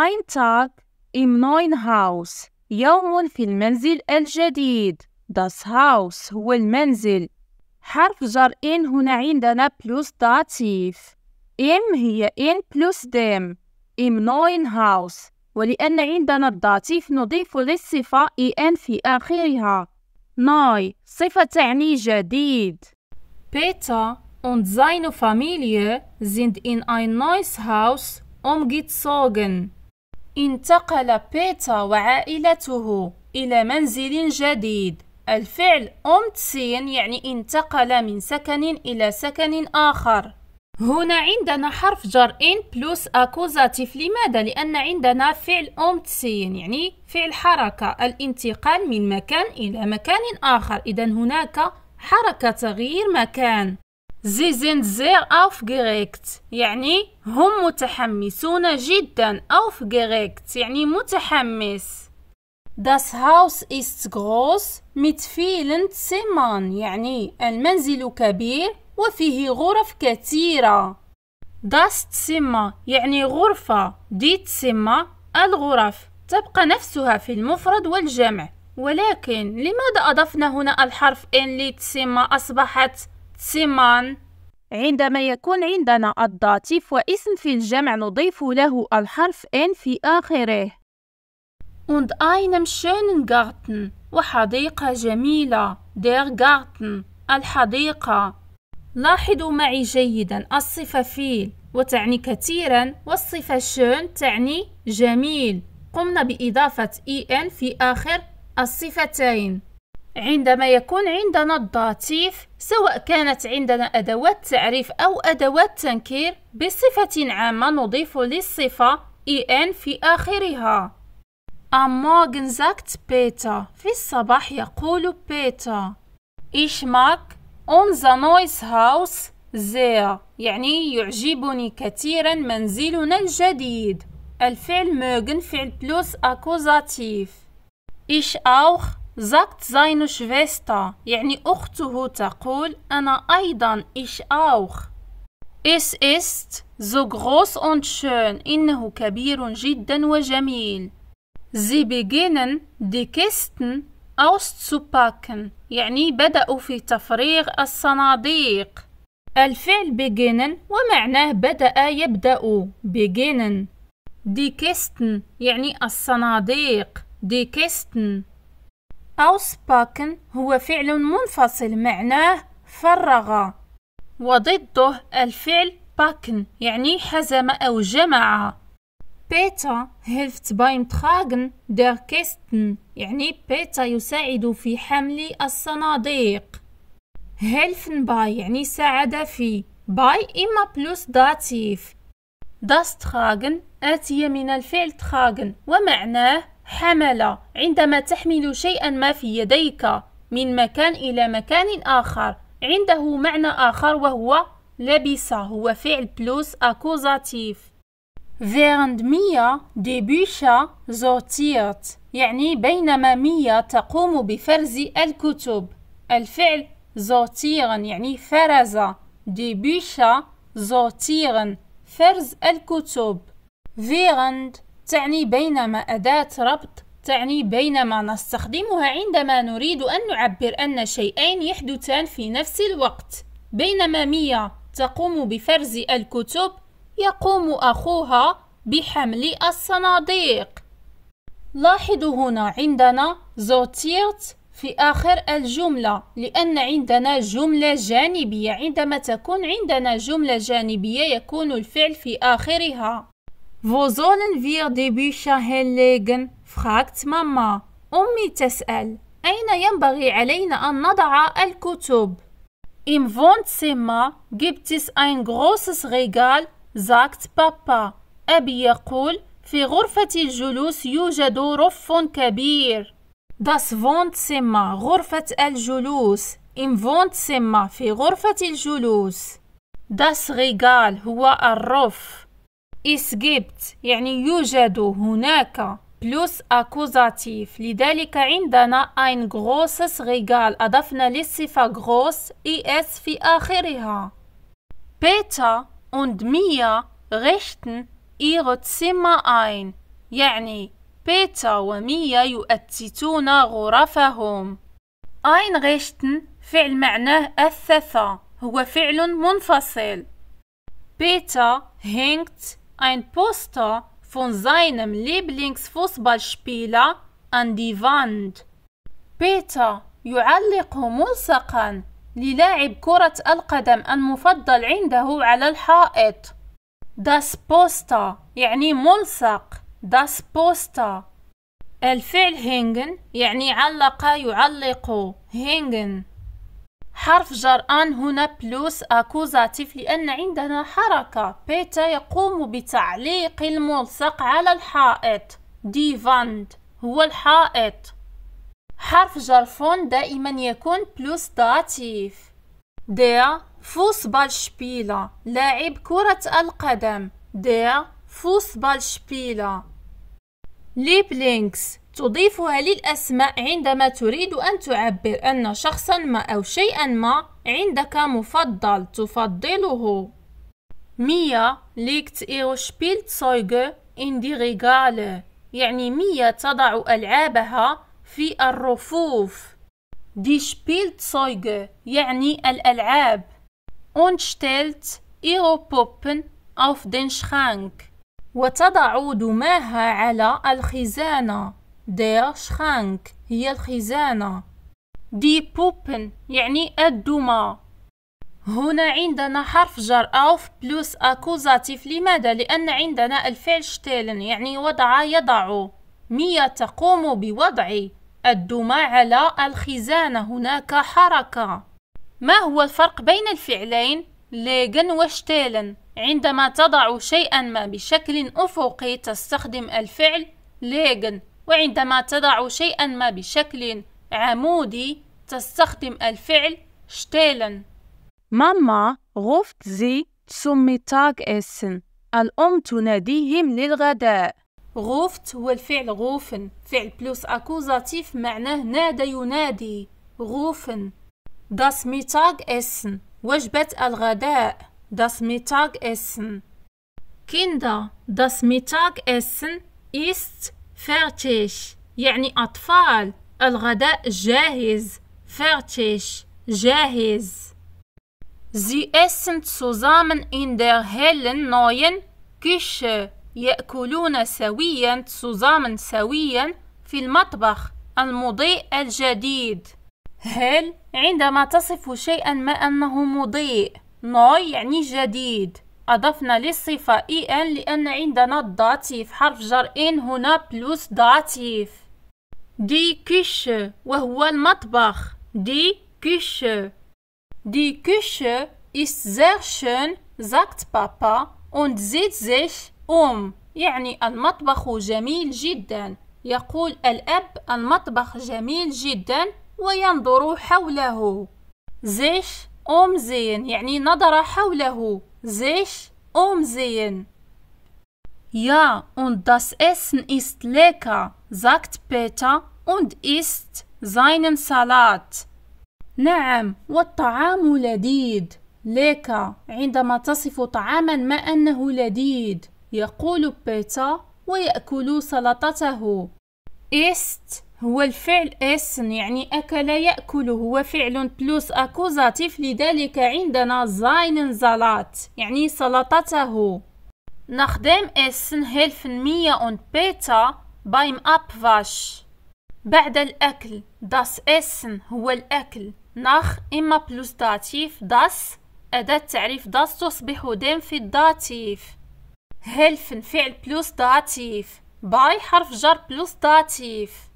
ein Tag im neuen Haus. يوم في المنزل الجديد. Das Haus هو المنزل. حرف جر إن هنا عندنا plus dativ. إم هي إن plus dem. Im neuen Haus. ولأن عندنا الداتيف نضيف للصفة إن في آخرها. Neu. صفة تعني جديد. Peter und seine Familie sind in ein neues Haus umgezogen. انتقل بيتا وعائلته إلى منزل جديد الفعل أمتسين يعني انتقل من سكن إلى سكن آخر هنا عندنا حرف جر إن بلوس أكوزاتيف لماذا؟ لأن عندنا فعل أمتسين يعني فعل حركة الانتقال من مكان إلى مكان آخر إذا هناك حركة تغيير مكان زين زير sehr aufgeregt يعني هم متحمسون جدا aufgeregt يعني متحمس Das Haus ist groß mit vielen Zimmern يعني المنزل كبير وفيه غرف كثيرة Das Zimmer يعني غرفة دي Zimmer الغرف تبقى نفسها في المفرد والجمع ولكن لماذا أضفنا هنا الحرف إن لتسمى أصبحت سيمان عندما يكون عندنا الضاتف واسم في الجمع نضيف له الحرف إن في آخره und einem schönen Garten وحديقة جميلة der Garten الحديقة لاحظوا معي جيدا الصفة فيل وتعني كثيرا والصفة شون تعني جميل قمنا بإضافة إن e في آخر الصفتين عندما يكون عندنا الضاتيف سواء كانت عندنا أدوات تعريف أو أدوات تنكير بصفة عامة نضيف للصفة إن e في آخرها أمورغن زاكت بيتا في الصباح يقول بيتا Ich mag unser نويس هاوس زير يعني يعجبني كثيرا منزلنا الجديد الفعل موغن فعل بلوس أكوزاتيف إيش أوخ زاكت زاينو شفيستا يعني أخته تقول أنا أيضا إش أوخ إس إست زو groß أون شون إنه كبير جدا وجميل. بيجينن beginnen كيستن أوس auszupacken. يعني بدأوا في تفريغ الصناديق. الفعل beginnen ومعناه بدأ يبدأ beginnen. دي كيستن يعني الصناديق. دي كيستن أوسباكن هو فعل منفصل معناه فرغ وضده الفعل باكن يعني حزم أو جمع بيتا هيلفت بايم تراغن در كيستن يعني بيتا يساعد في حمل الصناديق هيلفن باي يعني ساعد في باي إما بلوس داتيف داس تراغن آتي من الفعل تراغن ومعناه حمل عندما تحمل شيئا ما في يديك من مكان إلى مكان آخر عنده معنى آخر وهو لبس هو فعل بلوس أكوزاتيف Während ميا دي Bücher sortiert يعني بينما ميا تقوم بفرز الكتب الفعل زوتيرن يعني فرز دي Bücher زوتيرن فرز الكتب während تعني بينما أداة ربط تعني بينما نستخدمها عندما نريد أن نعبر أن شيئين يحدثان في نفس الوقت بينما ميا تقوم بفرز الكتب يقوم أخوها بحمل الصناديق لاحظوا هنا عندنا زوتيرت في آخر الجملة لأن عندنا جملة جانبية عندما تكون عندنا جملة جانبية يكون الفعل في آخرها Wo sollen wir die Bücher hinlegen? fragt ماما. أمي تسأل: أين ينبغي علينا أن نضع الكتب؟ Im Wohnzimmer gibt es ein großes Regal, sagt Papa. Abi أبي يقول: في غرفة الجلوس يوجد رف kabir. Das Wohnzimmer, غرفة الجلوس. Im Wohnzimmer, في غرفة الجلوس. Das Regal هو ruff اسجبت يعني يوجد هناك بلوس أكوزاتيف لذلك عندنا ein großes Regal أضفنا للصفة اي اس في آخرها Peter und Mia richten ihre Zimmer ein يعني بيتا وميا يؤتتون غرفهم einrichten فعل معناه الثثة هو فعل منفصل بيتا hängt ein Poster von seinem Lieblingsfußballspieler an die Wand. Peter يعلق ملصقا للاعب كرة القدم المفضل عنده على الحائط. Das Poster يعني ملصق. Das Poster. الفعل hängen يعني علق يعلق hängen حرف جر أن هنا بلوس أكوزاتيف لأن عندنا حركة بيتا يقوم بتعليق الملصق على الحائط ديفاند هو الحائط حرف جر فون دائما يكون بلوس داتيف der بالشبيلة لاعب كرة القدم der بالشبيلة ليبلينكس تضيفها للأسماء عندما تريد أن تعبر أن شخصا ما أو شيئا ما عندك مفضل تفضله ميا ليكت إيرو شبيلت إن دي يعني ميا تضع ألعابها في الرفوف دي شبيلت يعني الألعاب und stellt بوبن أوف دين وتضع دماها على الخزانة Der Schrank هي الخزانة. Die Puppen يعني الدمى. هنا عندنا حرف جر أوف بلوس أكوزاتيف لماذا؟ لأن عندنا الفعل شتيلن يعني وضع يضع ميا تقوم بوضع الدمى على الخزانة هناك حركة ما هو الفرق بين الفعلين ليغن وشتيلن؟ عندما تضع شيئا ما بشكل أفقي تستخدم الفعل ليغن وعندما تضع شيئا ما بشكل عمودي تستخدم الفعل شتيلن ماما زي تسمي تاك إسن الأم تناديهم للغداء غفت هو الفعل غوفن فعل بلوس أكوزاتيف معناه نادى ينادي غوفن داس ميتاغ اسن وجبة الغداء داس ميتاغ اسن كيندا داس ميتاغ اسن إيست فرتش يعني أطفال الغداء جاهز فرتش جاهز Sie essen zusammen in der hellen neuen Küche. يأكلون سويا zusammen سويا في المطبخ المضيء الجديد. هل عندما تصف شيئا ما أنه مضيء. نوي يعني جديد. أضفنا للصفة إي إن لأن عندنا الضاتيف حرف جر إن هنا بلوس ضاتيف دي كيش وهو المطبخ دي كيش دي كيش إست زير شون زاكت بابا und زيت زيش أم يعني المطبخ جميل جدا يقول الأب المطبخ جميل جدا وينظر حوله زيش أم زين يعني نظر حوله sich umsehen. Ja, und das Essen ist lecker, sagt Peter und isst seinen Salat. نعم والطعام لذيذ ليكا عندما تصف طعاما ما أنه لذيذ يقول بيتا ويأكل سلطته است هو الفعل اس يعني أكل يأكل هو فعل بلوس أكوزاتيف لذلك عندنا زاين زالات يعني سلطته نخدم اسن هيلفن مية اون بيتا بايم أب فاش بعد الأكل داس اسن هو الأكل نخ إما بلوس داتيف داس أداة تعريف داس تصبح دم في الداتيف هيلفن فعل بلوس داتيف باي حرف جر بلوس داتيف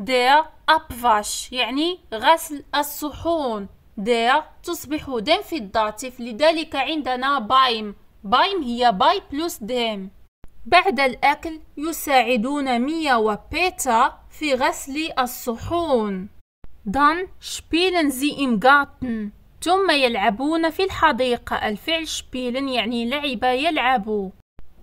der Abwasch يعني غسل الصحون der تصبح dem في الداتف لذلك عندنا بايم بايم هي باي بلس ديم بعد الأكل يساعدون ميا وبيتا في غسل الصحون Dann spielen sie im Garten ثم يلعبون في الحديقة الفعل spielen يعني لعب يلعب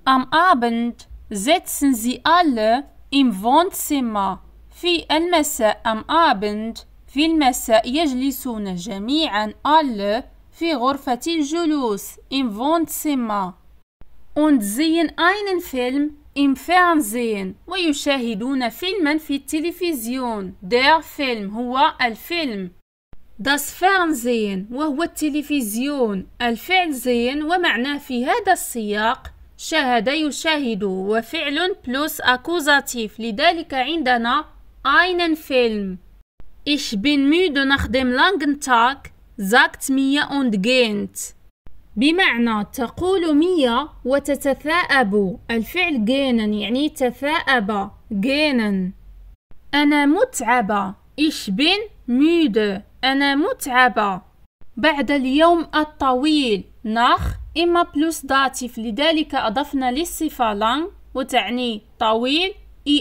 Am Abend setzen sie alle im Wohnzimmer في المساء أم أبند في المساء يجلسون جميعا ألا في غرفة الجلوس im Wohnzimmer und sehen einen Film im Fernsehen ويشاهدون فيلما في التلفزيون der Film هو الفيلم das Fernsehen وهو التلفزيون الفعل زين ومعناه في هذا السياق شاهد يشاهد وفعل بلوس أكوزاتيف لذلك عندنا einen Film. Ich bin müde nach dem langen Tag, sagt Mia und geht. بمعنى تقول ميا وتتثاءب الفعل جينا يعني تثاءب جينا أنا متعبة Ich bin müde أنا متعبة بعد اليوم الطويل nach إما بلوس داتيف لذلك أضفنا للصفة lang وتعني طويل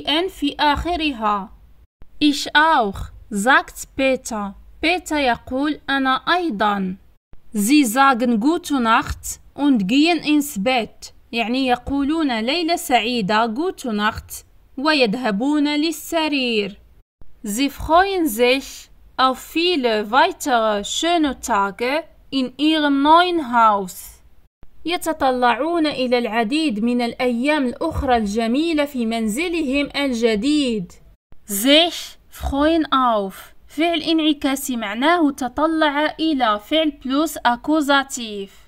إن في آخرها Ich auch, sagt Peter. Peter يقول أنا أيضا. Sie sagen gute Nacht und gehen ins Bett. يعني يقولون ليلة سعيدة gute Nacht ويذهبون للسرير. Sie freuen sich auf viele weitere schöne Tage in ihrem neuen Haus. يتطلعون إلى العديد من الأيام الأخرى الجميلة في منزلهم الجديد. sich freuen auf فعل انعكاسي معناه تطلع إلى فعل بلوس أكوزاتيف